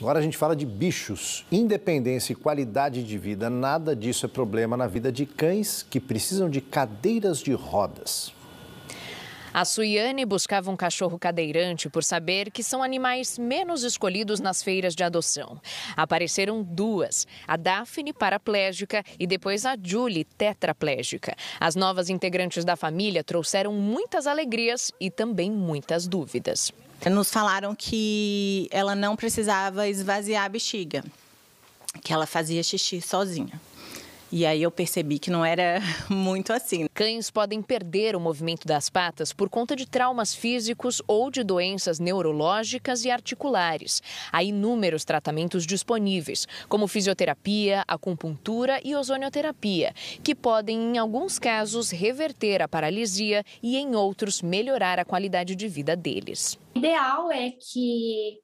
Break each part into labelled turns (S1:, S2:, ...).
S1: Agora a gente fala de bichos. Independência e qualidade de vida, nada disso é problema na vida de cães que precisam de cadeiras de rodas. A Suiane buscava um cachorro cadeirante por saber que são animais menos escolhidos nas feiras de adoção. Apareceram duas, a Daphne paraplégica e depois a Julie tetraplégica. As novas integrantes da família trouxeram muitas alegrias e também muitas dúvidas. Nos falaram que ela não precisava esvaziar a bexiga, que ela fazia xixi sozinha. E aí eu percebi que não era muito assim. Cães podem perder o movimento das patas por conta de traumas físicos ou de doenças neurológicas e articulares. Há inúmeros tratamentos disponíveis, como fisioterapia, acupuntura e ozonioterapia, que podem, em alguns casos, reverter a paralisia e, em outros, melhorar a qualidade de vida deles.
S2: O ideal é que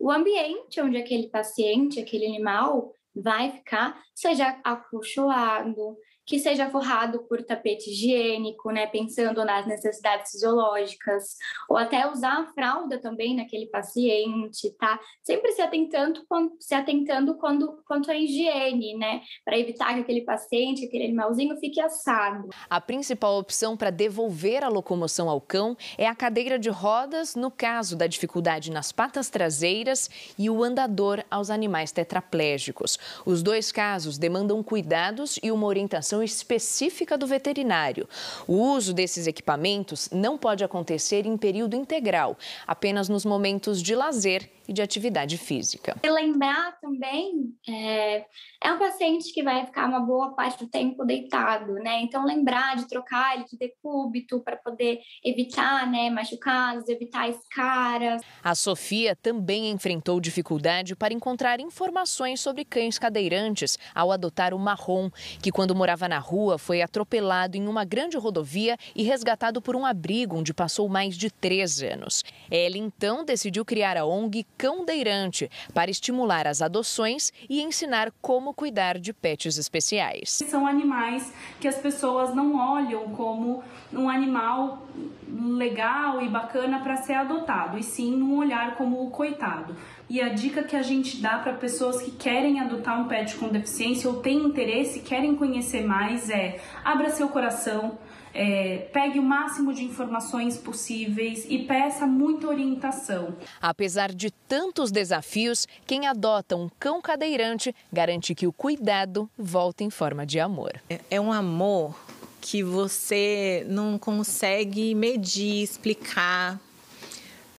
S2: o ambiente onde aquele paciente, aquele animal, vai ficar, seja acolchoado, que seja forrado por tapete higiênico, né, pensando nas necessidades fisiológicas, ou até usar a fralda também naquele paciente, tá? Sempre se atentando, se atentando quando, quanto à higiene, né, para evitar que aquele paciente, aquele animalzinho fique assado. A
S1: principal opção para devolver a locomoção ao cão é a cadeira de rodas, no caso da dificuldade nas patas traseiras, e o andador aos animais tetraplégicos. Os dois casos demandam cuidados e uma orientação específica do veterinário. O uso desses equipamentos não pode acontecer em período integral, apenas nos momentos de lazer e de atividade física.
S2: E lembrar também, é, é, um paciente que vai ficar uma boa parte do tempo deitado, né? Então, lembrar de trocar ele de decúbito para poder evitar né, machucados, evitar escaras.
S1: A Sofia também enfrentou dificuldade para encontrar informações sobre cães cadeirantes ao adotar o marrom, que quando morava na rua foi atropelado em uma grande rodovia e resgatado por um abrigo onde passou mais de três anos. Ele então decidiu criar a ONG Cão Deirante para estimular as adoções e ensinar como cuidar de pets especiais.
S3: São animais que as pessoas não olham como um animal legal e bacana para ser adotado, e sim um olhar como o coitado e a dica que a gente dá para pessoas que querem adotar um pet com deficiência ou têm interesse, querem conhecer mais é abra seu coração, é, pegue o máximo de informações possíveis e peça muita orientação.
S1: Apesar de tantos desafios, quem adota um cão cadeirante garante que o cuidado volta em forma de amor. É, é um amor que você não consegue medir, explicar,